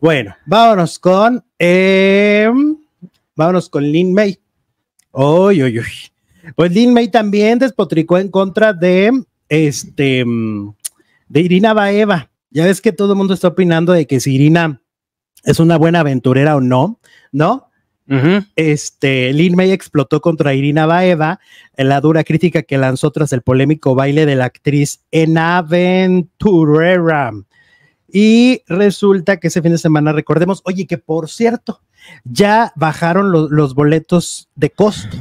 Bueno, vámonos con. Eh, vámonos con Lin May. Uy, uy, uy. Pues Lin May también despotricó en contra de este de Irina Baeva. Ya ves que todo el mundo está opinando de que si Irina es una buena aventurera o no, ¿no? Este Lin May explotó contra Irina Baeva en la dura crítica que lanzó tras el polémico baile de la actriz en Aventurera y resulta que ese fin de semana, recordemos, oye, que por cierto, ya bajaron los boletos de costo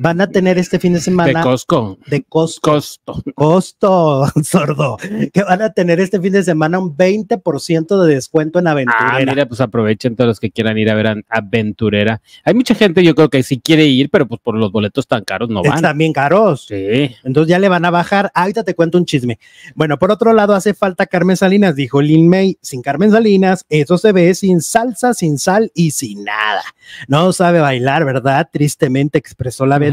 van a tener este fin de semana. De Costco. De Costco. Costo. Costo, sordo. Que van a tener este fin de semana un 20% de descuento en ah, Aventurera. Ah, mira, pues aprovechen todos los que quieran ir a ver Aventurera. Hay mucha gente, yo creo que sí quiere ir, pero pues por los boletos tan caros no van. Están bien caros. Sí. Entonces ya le van a bajar. Ahorita te cuento un chisme. Bueno, por otro lado, hace falta Carmen Salinas, dijo Lin May. Sin Carmen Salinas, eso se ve sin salsa, sin sal y sin nada. No sabe bailar, ¿verdad? Tristemente expresó la vez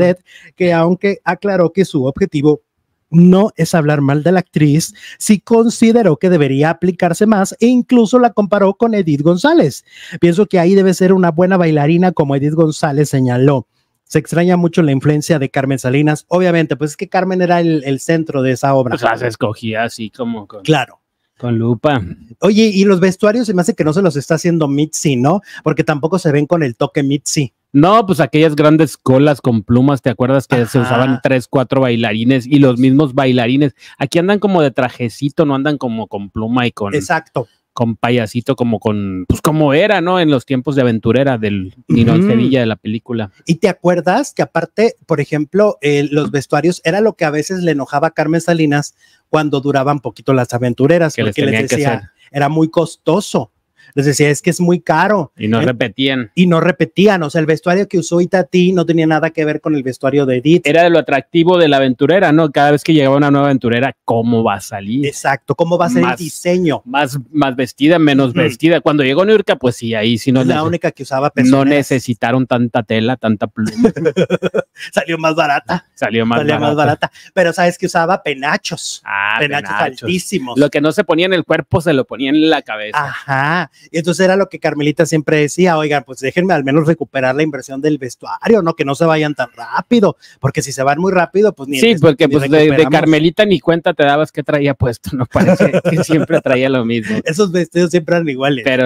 que aunque aclaró que su objetivo no es hablar mal de la actriz, sí consideró que debería aplicarse más e incluso la comparó con Edith González. Pienso que ahí debe ser una buena bailarina como Edith González señaló. Se extraña mucho la influencia de Carmen Salinas, obviamente, pues es que Carmen era el, centro de esa obra. sea, pues, se escogía así como con... Claro. Con lupa. Oye, y los vestuarios se me hace que no se los está haciendo Mitzi, ¿no? Porque tampoco se ven con el toque Mitzi. No, pues aquellas grandes colas con plumas, ¿te acuerdas que se usaban tres, cuatro bailarines y los mismos bailarines? Aquí andan como de trajecito, no andan como con pluma y con. Exacto. Con payasito, como con. Pues como era, ¿no? En los tiempos de aventurera del Nino de la película. Y te acuerdas que, aparte, por ejemplo, eh, los vestuarios era lo que a veces le enojaba a Carmen Salinas cuando duraban poquito las aventureras, porque decía, era muy costoso les decía, es que es muy caro. Y no repetían. Y no repetían, o sea, el vestuario que usó Itati no tenía nada que ver con el vestuario de Edith. Era de lo atractivo de la aventurera, ¿no? Cada vez que llegaba una nueva aventurera, ¿cómo va a salir? Exacto, ¿cómo va a ser el diseño? Más, más vestida, menos vestida. Cuando llegó Nurka, pues sí, ahí sí no. La única que usaba No necesitaron tanta tela, tanta pluma. Salió más barata. Salió más barata. más barata. Pero sabes que usaba penachos. Ah, penachos, penachos altísimos. Lo que no se ponía en el cuerpo se lo ponía en la cabeza. Ajá. Y entonces era lo que Carmelita siempre decía, oigan, pues déjenme al menos recuperar la inversión del vestuario, ¿no? Que no se vayan tan rápido, porque si se van muy rápido, pues ni... Sí, porque pues de, Carmelita ni cuenta te dabas que traía puesto, ¿no? Parece que siempre traía lo mismo. Esos vestidos siempre eran iguales. Pero